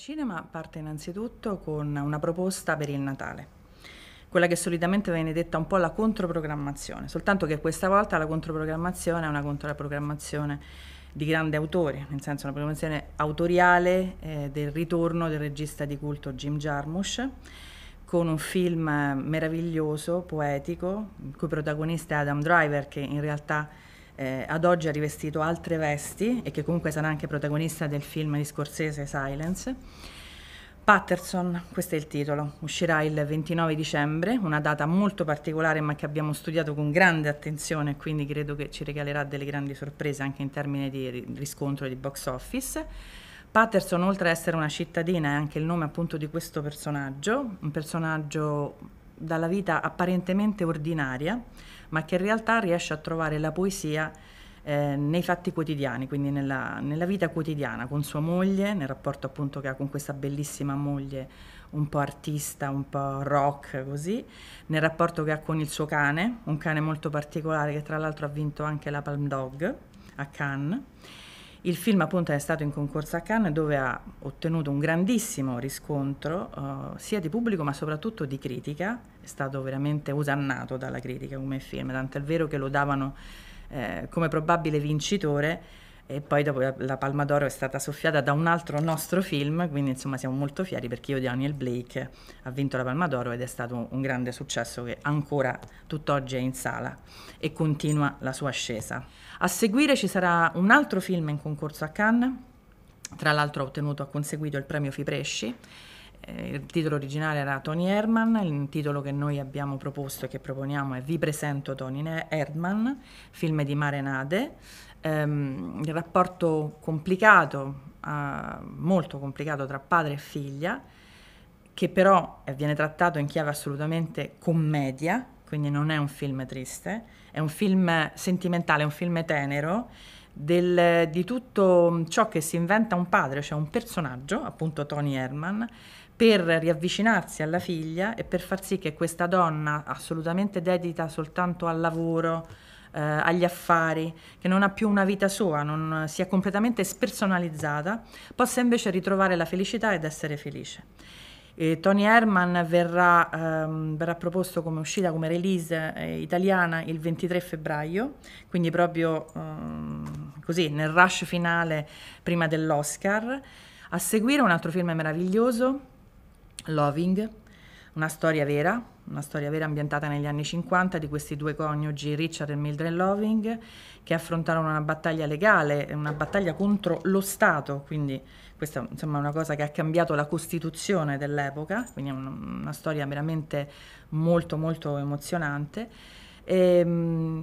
cinema parte innanzitutto con una proposta per il Natale, quella che solitamente viene detta un po' la controprogrammazione, soltanto che questa volta la controprogrammazione è una controprogrammazione di grande autore, nel senso una programmazione autoriale eh, del ritorno del regista di culto Jim Jarmusch, con un film meraviglioso, poetico, il cui protagonista è Adam Driver, che in realtà eh, ad oggi ha rivestito altre vesti e che comunque sarà anche protagonista del film di Scorsese Silence. Patterson, questo è il titolo, uscirà il 29 dicembre, una data molto particolare ma che abbiamo studiato con grande attenzione e quindi credo che ci regalerà delle grandi sorprese anche in termini di riscontro di box office. Patterson, oltre ad essere una cittadina, è anche il nome appunto di questo personaggio, un personaggio dalla vita apparentemente ordinaria, ma che in realtà riesce a trovare la poesia eh, nei fatti quotidiani, quindi nella, nella, vita quotidiana, con sua moglie, nel rapporto appunto che ha con questa bellissima moglie, un po' artista, un po' rock così, nel rapporto che ha con il suo cane, un cane molto particolare che tra l'altro ha vinto anche la Palm Dog a Cannes il film appunto è stato in concorso a Cannes dove ha ottenuto un grandissimo riscontro uh, sia di pubblico ma soprattutto di critica, è stato veramente usannato dalla critica come film, tant'è vero che lo davano eh, come probabile vincitore e poi dopo la Palma d'Oro è stata soffiata da un altro nostro film, quindi insomma siamo molto fieri perché io Daniel Blake ha vinto la Palma d'Oro ed è stato un grande successo che ancora tutt'oggi è in sala e continua la sua ascesa. A seguire ci sarà un altro film in concorso a Cannes, tra l'altro ha ottenuto, ha conseguito il premio Fipresci eh, il titolo originale era Tony Herman, il titolo che noi abbiamo proposto e che proponiamo è Vi presento Tony Herman, film di Mare Nade, ehm, il rapporto complicato, eh, molto complicato tra padre e figlia, che però eh, viene trattato in chiave assolutamente commedia, quindi non è un film triste, è un film sentimentale, è un film tenero. Del, di tutto ciò che si inventa un padre, cioè un personaggio, appunto Tony Herman, per riavvicinarsi alla figlia e per far sì che questa donna assolutamente dedita soltanto al lavoro, eh, agli affari, che non ha più una vita sua, non sia completamente spersonalizzata, possa invece ritrovare la felicità ed essere felice. E Tony Herman verrà, ehm, verrà, proposto come uscita, come release eh, italiana il 23 febbraio, quindi proprio ehm, così nel rush finale prima dell'Oscar. A seguire un altro film meraviglioso Loving, una storia vera, una storia vera ambientata negli anni 50 di questi due coniugi, Richard e Mildred Loving, che affrontarono una battaglia legale, una battaglia contro lo Stato, quindi questa insomma, è una cosa che ha cambiato la Costituzione dell'epoca, quindi è un, una storia veramente molto molto emozionante. E, ehm,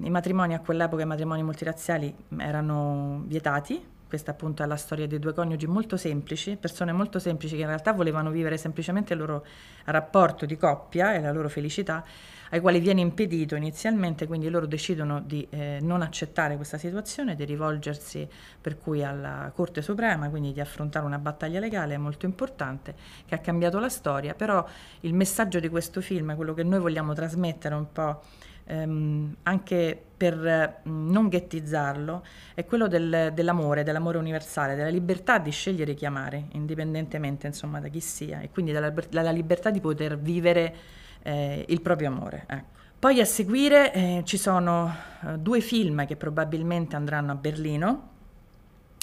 mh, I matrimoni a quell'epoca, i matrimoni multirazziali erano vietati, questa appunto è la storia di due coniugi molto semplici, persone molto semplici che in realtà volevano vivere semplicemente il loro rapporto di coppia e la loro felicità, ai quali viene impedito inizialmente, quindi loro decidono di eh, non accettare questa situazione, di rivolgersi per cui alla Corte Suprema, quindi di affrontare una battaglia legale molto importante che ha cambiato la storia, però il messaggio di questo film, quello che noi vogliamo trasmettere un po' ehm, anche per mm, non ghettizzarlo, è quello del, dell'amore, dell'amore universale, della libertà di scegliere chi amare, indipendentemente insomma da chi sia, e quindi dalla, dalla libertà di poter vivere eh, il proprio amore. Ecco. Poi a seguire eh, ci sono eh, due film che probabilmente andranno a Berlino,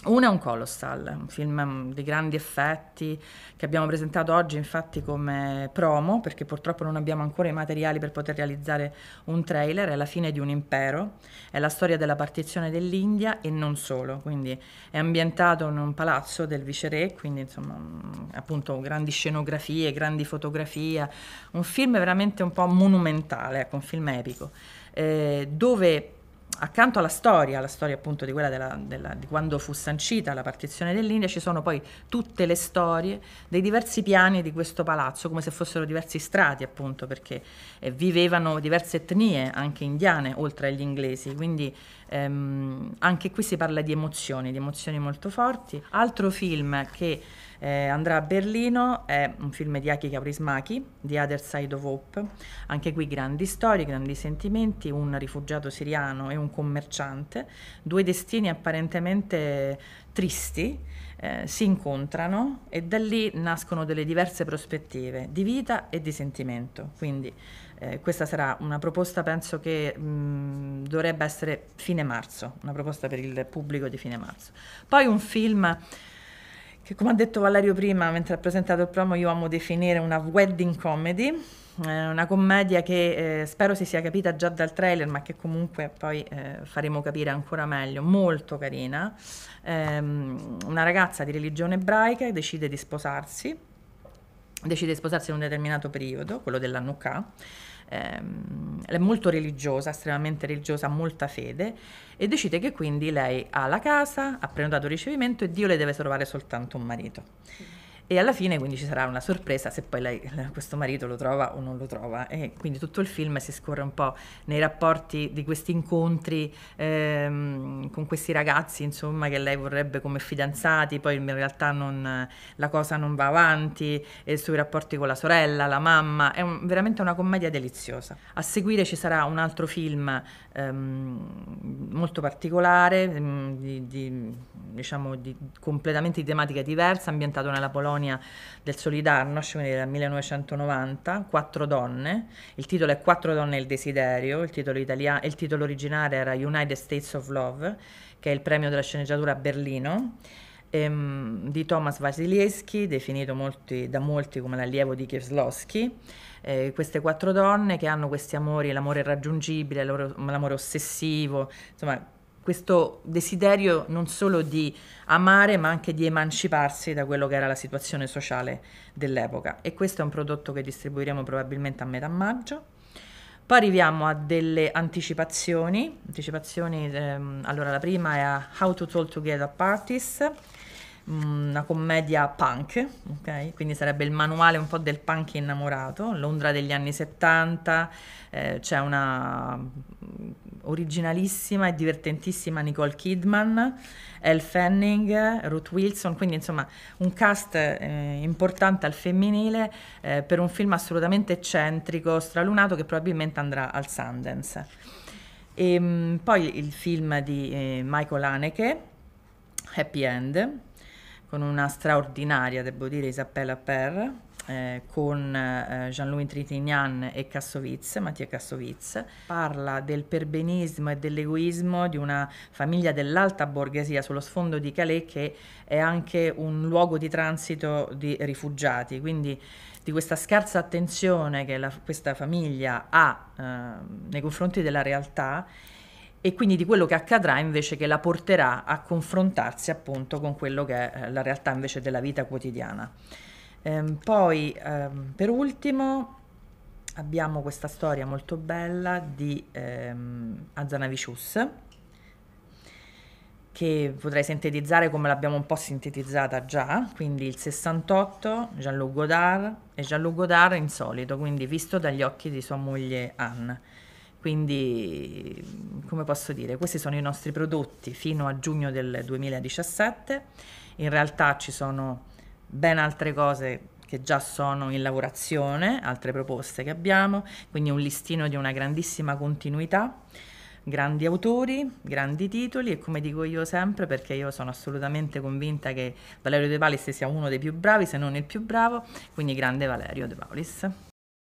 una è un Colossal, un film mm, di grandi effetti che abbiamo presentato oggi infatti come promo perché purtroppo non abbiamo ancora i materiali per poter realizzare un trailer, è la fine di un impero, è la storia della partizione dell'India e non solo, quindi è ambientato in un palazzo del viceré, quindi insomma mm, appunto grandi scenografie, grandi fotografie, un film veramente un po' monumentale, ecco, un film epico, eh, dove accanto alla storia, la storia appunto di quella della, della, di quando fu sancita la partizione dell'India, ci sono poi tutte le storie dei diversi piani di questo palazzo, come se fossero diversi strati appunto, perché eh, vivevano diverse etnie, anche indiane, oltre agli inglesi, quindi ehm, anche qui si parla di emozioni, di emozioni molto forti. Altro film che eh, andrà a Berlino, è un film di Aki Kaurismaki, The Other Side of Hope, anche qui grandi storie, grandi sentimenti, un rifugiato siriano e un commerciante, due destini apparentemente tristi, eh, si incontrano e da lì nascono delle diverse prospettive di vita e di sentimento. Quindi eh, questa sarà una proposta, penso che mh, mm, dovrebbe essere fine marzo, una proposta per il pubblico di fine marzo. Poi un film che come ha detto Valerio prima mentre ha presentato il promo io amo definire una wedding comedy, eh, una commedia che eh, spero si sia capita già dal trailer ma che comunque poi eh, faremo capire ancora meglio, molto carina. Ehm, una ragazza di religione ebraica decide di sposarsi decide di sposarsi in un determinato periodo, quello dell'anno K, ehm, è molto religiosa, estremamente religiosa, ha molta fede e decide che quindi lei ha la casa, ha prenotato il ricevimento e Dio le deve trovare soltanto un marito. E alla fine quindi ci sarà una sorpresa se poi lei, questo marito lo trova o non lo trova. E quindi tutto il film si scorre un po' nei rapporti di questi incontri ehm, con questi ragazzi, insomma, che lei vorrebbe come fidanzati, poi in realtà non, la cosa non va avanti, e sui rapporti con la sorella, la mamma. È un, veramente una commedia deliziosa. A seguire ci sarà un altro film ehm, molto particolare, mm, di, di, diciamo di, completamente di tematica diversa, ambientato nella Polonia Macedonia del Solidarnosc, quindi del 1990, quattro donne. Il titolo è Quattro donne e il desiderio, il titolo, italia- il titolo originale era United States of Love, che è il premio della sceneggiatura a Berlino ehm, di Thomas Vasilievski, definito molti, da molti come l'allievo di Kieslowski. Eh, queste quattro donne che hanno questi amori, l'amore irraggiungibile, l'amore ossessivo, insomma questo desiderio non solo di amare ma anche di emanciparsi da quello che era la situazione sociale dell'epoca e questo è un prodotto che distribuiremo probabilmente a metà maggio. Poi arriviamo a delle anticipazioni, anticipazioni ehm, allora la prima è a How to Talk Together Parties Mm, una commedia punk, okay? quindi sarebbe il manuale un po' del punk innamorato, Londra degli anni 70, eh, c'è una mm, originalissima e divertentissima Nicole Kidman, Elle Fanning, Ruth Wilson, quindi insomma un cast eh, importante al femminile eh, per un film assolutamente eccentrico, stralunato che probabilmente andrà al Sundance. E, ehm, mh, poi il film di eh, Michael Haneke, Happy End, con una straordinaria, devo dire, Isabella Per, eh, con eh, Jean-Louis Trintignant e Kassovitz, Mattia Kassovitz, parla del perbenismo e dell'egoismo di una famiglia dell'alta borghesia sullo sfondo di Calais che è anche un luogo di transito di rifugiati, quindi di questa scarsa attenzione che la, questa famiglia ha eh, nei confronti della realtà e quindi di quello che accadrà invece che la porterà a confrontarsi appunto con quello che è eh, la realtà invece della vita quotidiana. Ehm, poi ehm, per ultimo abbiamo questa storia molto bella di ehm, Azanavicius che potrei sintetizzare come l'abbiamo un po' sintetizzata già, quindi il 68, Jean-Luc Godard e Jean-Luc Godard insolito, quindi visto dagli occhi di sua moglie Anne quindi, come posso dire, questi sono i nostri prodotti fino a giugno del 2017. In realtà ci sono ben altre cose che già sono in lavorazione, altre proposte che abbiamo, quindi un listino di una grandissima continuità, grandi autori, grandi titoli e come dico io sempre, perché io sono assolutamente convinta che Valerio De Palis sia uno dei più bravi, se non il più bravo, quindi grande Valerio De Palis.